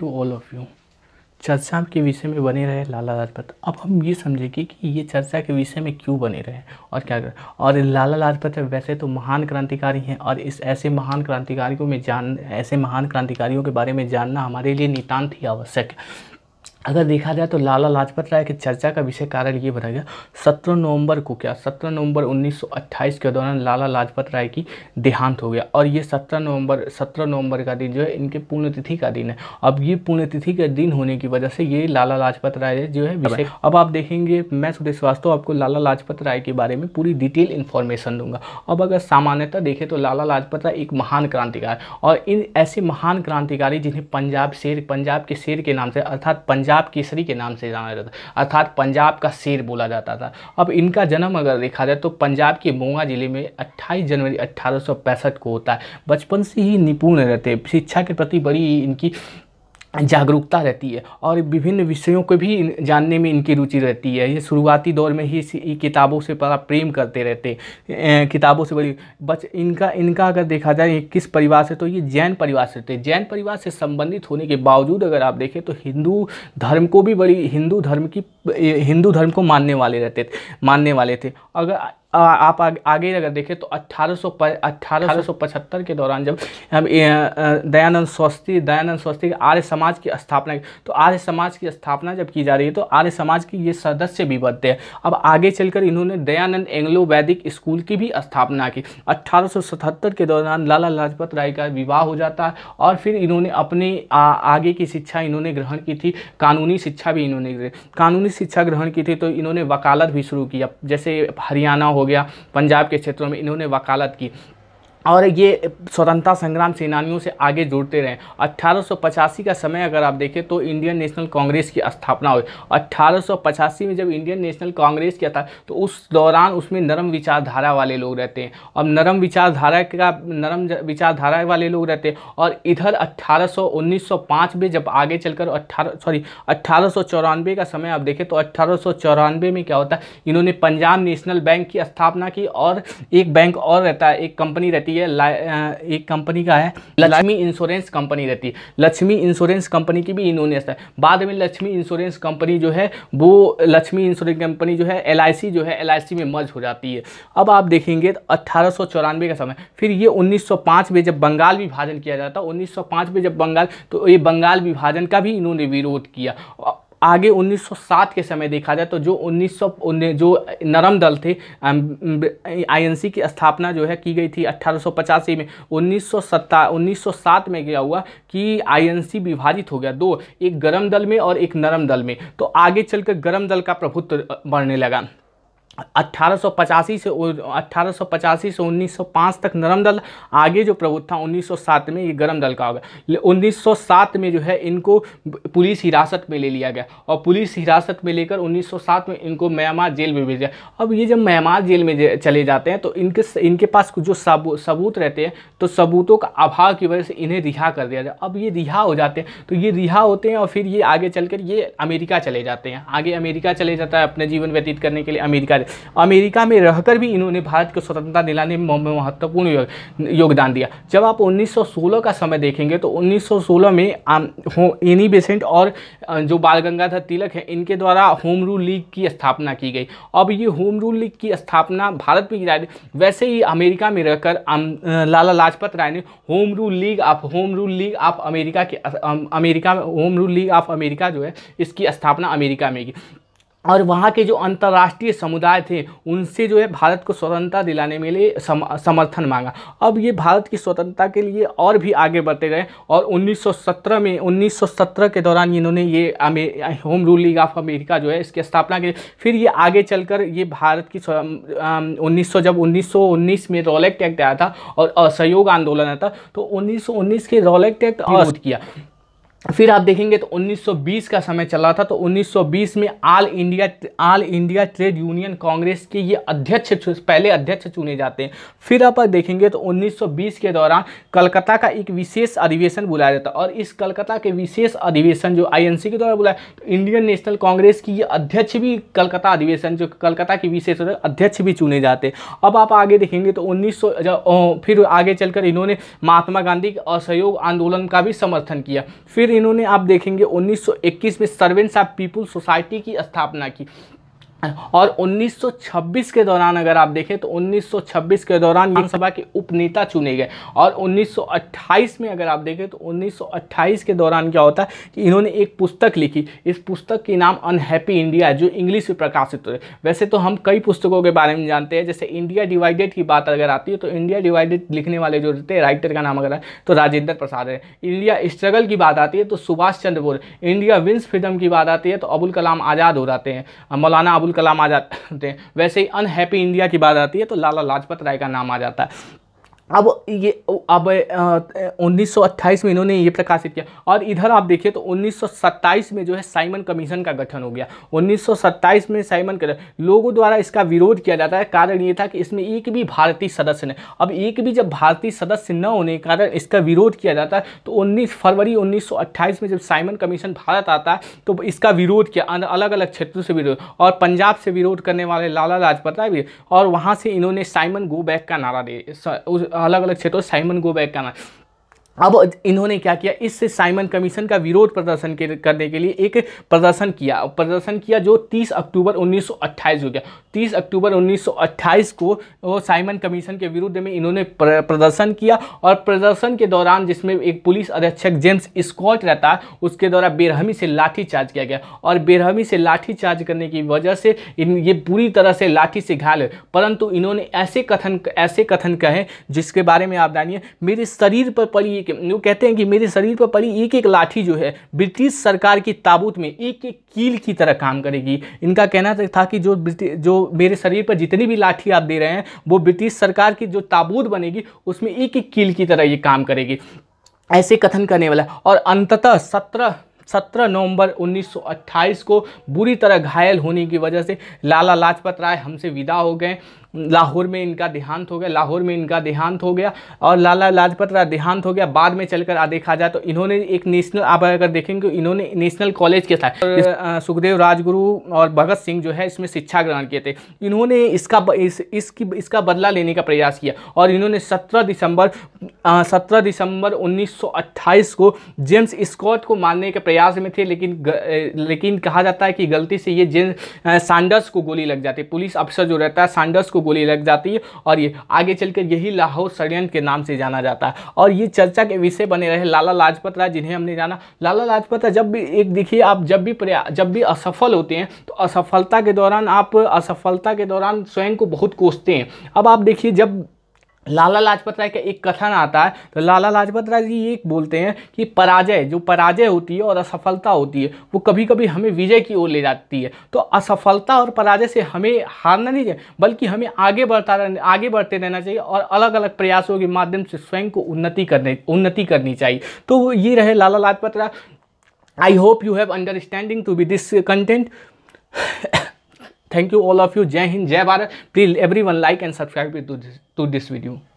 to all of you चर्चा के विषय में बने रहे लाला लाजपत अब हम ये समझेंगे कि ये चर्चा के विषय में क्यों बने रहे और क्या कर और लाला लाजपत वैसे तो महान क्रांतिकारी हैं और इस ऐसे महान क्रांतिकारियों में जान ऐसे महान क्रांतिकारियों के बारे में जानना हमारे लिए नितान्त ही आवश्यक है अगर देखा जाए तो लाला लाजपत राय के चर्चा का विषय कारण ये बना गया सत्रह नवंबर को क्या सत्रह नवंबर 1928 के दौरान लाला लाजपत राय की देहांत हो गया और ये सत्रह नवंबर सत्रह नवंबर का दिन जो है इनके पुण्यतिथि का दिन है अब ये पुण्यतिथि का दिन होने की वजह से ये लाला लाजपत राय जो है विषय अब आप देखेंगे मैं सुदेश वास्तव आपको लाला लाजपत राय के बारे में पूरी डिटेल इन्फॉर्मेशन दूंगा अब अगर सामान्यतः देखें तो लाला लाजपत राय एक महान क्रांतिकारी और इन ऐसे महान क्रांतिकारी जिन्हें पंजाब शेर पंजाब के शेर के नाम से अर्थात पंजाब पंजाब केसरी के नाम से जाना जाता था अर्थात पंजाब का शेर बोला जाता था अब इनका जन्म अगर देखा जाए तो पंजाब के मोगा जिले में अट्ठाईस जनवरी अट्ठारह को होता है बचपन से ही निपुण रहते शिक्षा के प्रति बड़ी इनकी जागरूकता रहती है और विभिन्न विषयों को भी जानने में इनकी रुचि रहती है ये शुरुआती दौर में ही किताबों से बड़ा प्रेम करते रहते किताबों से बड़ी बच इनका इनका अगर देखा जाए किस परिवार से तो ये जैन परिवार से थे जैन परिवार से संबंधित होने के बावजूद अगर आप देखें तो हिंदू धर्म को भी बड़ी हिंदू धर्म की हिंदू धर्म को मानने वाले रहते थे मानने वाले थे अगर आप आग, आगे अगर देखें तो अट्ठारह सौ के दौरान जब हम दयानंद स्वस्ती दयानंद स्वस्ती आर्य समाज की स्थापना तो आर्य समाज की स्थापना जब की जा रही है तो आर्य समाज की ये सदस्य भी बनते हैं अब आगे चलकर इन्होंने दयानंद एंग्लो वैदिक स्कूल की भी स्थापना की अट्ठारह के दौरान लाला लाजपत राय का विवाह हो जाता है और फिर इन्होंने अपने आ, आगे की शिक्षा इन्होंने ग्रहण की थी कानूनी शिक्षा भी इन्होंने कानूनी शिक्षा ग्रहण की थी तो इन्होंने वकालत भी शुरू किया जैसे हरियाणा हो गया पंजाब के क्षेत्रों में इन्होंने वकालत की और ये स्वतंत्रता संग्राम सेनानियों से आगे जुड़ते रहे अट्ठारह का समय अगर आप देखें तो इंडियन नेशनल कांग्रेस की स्थापना हुई अट्ठारह में जब इंडियन नेशनल कांग्रेस किया था तो उस दौरान उसमें नरम विचारधारा वाले लोग रहते हैं और नरम विचारधारा का नरम विचारधारा वाले लोग रहते हैं और इधर अट्ठारह में जब आगे चलकर अट्ठारह सॉरी अट्ठारह का समय आप देखें तो अट्ठारह में क्या होता है इन्होंने पंजाब नेशनल बैंक की स्थापना की और एक बैंक और रहता है एक कंपनी रहती रहती है एक कंपनी का है लक्ष्मी इंश्योरेंस कंपनी रहती है लक्ष्मी इंश्योरेंस कंपनी की भी इन्होंने है बाद में लक्ष्मी इंश्योरेंस कंपनी जो है वो लक्ष्मी इंश्योरेंस कंपनी जो है एल जो है एल में मर्ज हो जाती है अब आप देखेंगे तो अट्ठारह का समय फिर ये उन्नीस में जब बंगाल विभाजन किया जाता उन्नीस सौ में जब बंगाल तो ये बंगाल विभाजन का भी इन्होंने विरोध किया आगे 1907 के समय देखा जाए तो जो 1900 जो नरम दल थे आईएनसी की स्थापना जो है की गई थी अट्ठारह में उन्नीस सौ में गया हुआ कि आईएनसी विभाजित हो गया दो एक गर्म दल में और एक नरम दल में तो आगे चलकर गर्म दल का प्रभुत्व बढ़ने लगा अट्ठारह से अट्ठारह से 1905 तक नरम दल आगे जो प्रभुत्व था 1907 में ये गरम दल का हो गया 1907 में जो है इनको पुलिस हिरासत में ले लिया गया और पुलिस हिरासत में लेकर 1907 में इनको म्यांमार जेल में भेजा अब ये जब म्यांमार जेल में चले जाते हैं तो इनके इनके पास जो सबू सबूत रहते हैं तो सबूतों का अभाव की वजह से इन्हें रिहा कर दिया जाए अब ये रिहा हो जाते हैं तो ये रिहा होते हैं और फिर ये आगे चल ये अमेरिका चले जाते हैं आगे अमेरिका चले जाता है अपने जीवन व्यतीत करने के लिए अमेरिका अमेरिका में रहकर भी इन्होंने भारत को स्वतंत्रता दिलाने में महत्वपूर्ण योगदान दिया जब आप 1916 का समय देखेंगे तो 1916 में एनी बेसेंट और जो बाल गंगाधर तिलक है इनके द्वारा होम रूल लीग की स्थापना की गई अब ये होम रूल लीग की स्थापना भारत में की वैसे ही अमेरिका में रहकर लाला लाजपत राय ने home rule league of home rule league of America के अमेरिका में home rule league of America जो है इसकी स्थापना अमेरिका में की और वहाँ के जो अंतर्राष्ट्रीय समुदाय थे उनसे जो है भारत को स्वतंत्रता दिलाने में लिए समर्थन मांगा अब ये भारत की स्वतंत्रता के लिए और भी आगे बढ़ते गए और 1917 में 1917 के दौरान इन्होंने ये home rule league of America जो है इसकी स्थापना की फिर ये आगे चलकर ये भारत की उन्नीस जब उन्नीस में रॉलेक्ट एक्ट आया था और असहयोग आंदोलन आया था तो उन्नीस के रॉलेक्ट एक्ट किया फिर आप देखेंगे तो 1920 का समय चला था तो 1920 में all India all India trade union congress के ये अध्यक्ष पहले अध्यक्ष चुने जाते हैं फिर आप देखेंगे तो 1920 के दौरान कलकत्ता का एक विशेष अधिवेशन बुलाया जाता है और इस कलकत्ता के विशेष अधिवेशन जो आईएनसी के द्वारा बुलाया तो इंडियन नेशनल कांग्रेस की ये अध्यक्ष भी कलकत्ता अधिवेशन जो कलकत्ता की विशेष अध्यक्ष भी चुने जाते हैं अब आप आगे देखेंगे तो उन्नीस अच्छा, फिर आगे चलकर इन्होंने महात्मा गांधी असहयोग आंदोलन का भी समर्थन किया फिर इन्होंने आप देखेंगे 1921 में सर्वेंट्स ऑफ पीपुल सोसाइटी की स्थापना की और 1926 के दौरान अगर आप देखें तो 1926 के दौरान विधानसभा के उपनेता चुने गए और 1928 में अगर आप देखें तो 1928 के दौरान क्या होता है कि इन्होंने एक पुस्तक लिखी इस पुस्तक के नाम अनहैप्पी इंडिया जो इंग्लिश में प्रकाशित हुए वैसे तो हम कई पुस्तकों के बारे में जानते हैं जैसे इंडिया डिवाइडेड की बात अगर आती है तो इंडिया डिवाइडेड लिखने वाले जो रहते हैं राइटर का नाम अगर तो राजेंद्र प्रसाद है इंडिया स्ट्रगल की बात आती है तो Subhash Chandra Bose India wins freedom की बात आती है तो अबुल कलाम आज़ाद हो जाते हैं मौलाना अबुल कलाम आ जाते हैं वैसे ही अनहैप्पी इंडिया की बात आती है तो लाला लाजपत राय का नाम आ जाता है अब ये अब उन्नीस में इन्होंने ये प्रकाशित किया और इधर आप देखिए तो 1927 में जो है साइमन कमीशन का गठन हो गया 1927 में साइमन कमीशन लोगों द्वारा इसका विरोध किया जाता है कारण ये था कि इसमें एक भी भारतीय सदस्य ने अब एक भी जब भारतीय सदस्य न होने के कारण इसका विरोध किया जाता है तो उन्नीस फरवरी उन्नीस में जब साइमन कमीशन भारत आता है तो इसका विरोध किया अलग अलग क्षेत्रों से विरोध और पंजाब से विरोध करने वाले लाला लाजपत राय भी और वहाँ से इन्होंने साइमन गो बैक का नारा दे अलग अलग क्षेत्रों साइमन गो बैक का नाम अब इन्होंने क्या किया इससे साइमन कमीशन का विरोध प्रदर्शन करने के लिए एक प्रदर्शन किया प्रदर्शन किया जो 30 अक्टूबर 1928 हो गया 30 अक्टूबर 1928 को वो साइमन कमीशन के विरुद्ध में इन्होंने प्रदर्शन किया और प्रदर्शन के दौरान जिसमें एक पुलिस अधीक्षक जेम्स स्कॉट रहता है उसके द्वारा बेरहमी से लाठीचार्ज किया गया और बेरहमी से लाठीचार्ज करने की वजह से इन ये पूरी तरह से लाठी से घायल परंतु इन्होंने ऐसे कथन ऐसे कथन कहे जिसके बारे में आप जानिए मेरे शरीर पर पड़ी एक वो कहते हैं कि मेरे शरीर पर पड़ी एक एक लाठी जो है ब्रिटिश सरकार की ताबूत में एक एक कील की तरह काम करेगी इनका कहना था कि जो जो मेरे शरीर पर जितनी भी लाठी आप दे रहे हैं वो ब्रिटिश सरकार की जो ताबूत बनेगी उसमें एक एक कील की तरह ये काम करेगी ऐसे कथन करने वाला और अंततः सत्रह सत्रह नवंबर 1928 को बुरी तरह घायल होने की वजह से लाला लाजपत राय हमसे विदा हो गए लाहौर में इनका देहांत हो गया लाहौर में इनका देहांत हो गया और लाला लाजपत राय देहांत हो गया बाद में चलकर देखा जाए तो इन्होंने एक नेशनल आप अगर देखेंगे तो इन्होंने नेशनल कॉलेज के साथ सुखदेव राजगुरु और भगत सिंह जो है इसमें शिक्षा ग्रहण किए थे इन्होंने इसका इस, इसकी इसका बदला लेने का प्रयास किया और इन्होंने सत्रह दिसंबर सत्रह दिसंबर उन्नीस को जेम्स स्कॉट को मारने के प्रयास में थे लेकिन लेकिन कहा जाता है कि गलती से ये जेम्स सांडर्स को गोली लग जाती पुलिस अफसर जो रहता है सांडर्स को गोली लग जाती है और ये आगे चलकर यही लाहौर षडयंत्र के नाम से जाना जाता है और ये चर्चा के विषय बने रहे लाला लाजपत राय जिन्हें हमने जाना लाला लाजपत राय जब भी एक देखिए आप जब भी प्रयास जब भी असफल होते हैं तो असफलता के दौरान आप असफलता के दौरान स्वयं को बहुत कोसते हैं अब आप देखिए जब लाला लाजपत राय का एक कथन आता है तो लाला लाजपत राय जी ये बोलते हैं कि पराजय जो पराजय होती है और असफलता होती है वो कभी कभी हमें विजय की ओर ले जाती है तो असफलता और पराजय से हमें हारना नहीं चाहिए बल्कि हमें आगे बढ़ता रहने आगे बढ़ते रहना चाहिए और अलग अलग प्रयासों के माध्यम से स्वयं को उन्नति करने उन्नति करनी चाहिए तो ये रहे Lala Lajpat Rai I hope you have understanding to be this content thank you all of you जय हिंद जय Bharat please everyone like and subscribe to this video